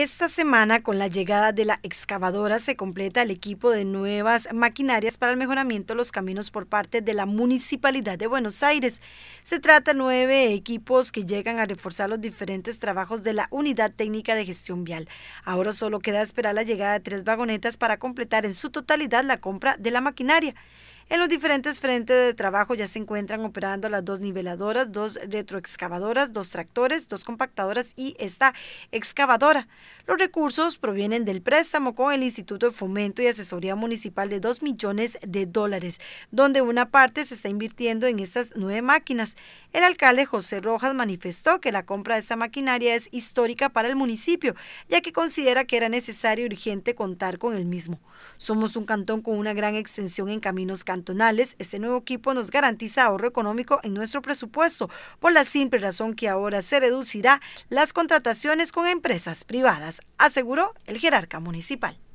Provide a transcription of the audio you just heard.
Esta semana, con la llegada de la excavadora, se completa el equipo de nuevas maquinarias para el mejoramiento de los caminos por parte de la Municipalidad de Buenos Aires. Se trata de nueve equipos que llegan a reforzar los diferentes trabajos de la Unidad Técnica de Gestión Vial. Ahora solo queda esperar la llegada de tres vagonetas para completar en su totalidad la compra de la maquinaria. En los diferentes frentes de trabajo ya se encuentran operando las dos niveladoras, dos retroexcavadoras, dos tractores, dos compactadoras y esta excavadora. Los recursos provienen del préstamo con el Instituto de Fomento y Asesoría Municipal de 2 millones de dólares, donde una parte se está invirtiendo en estas nueve máquinas. El alcalde José Rojas manifestó que la compra de esta maquinaria es histórica para el municipio, ya que considera que era necesario y urgente contar con el mismo. Somos un cantón con una gran extensión en caminos canales este nuevo equipo nos garantiza ahorro económico en nuestro presupuesto, por la simple razón que ahora se reducirá las contrataciones con empresas privadas, aseguró el jerarca municipal.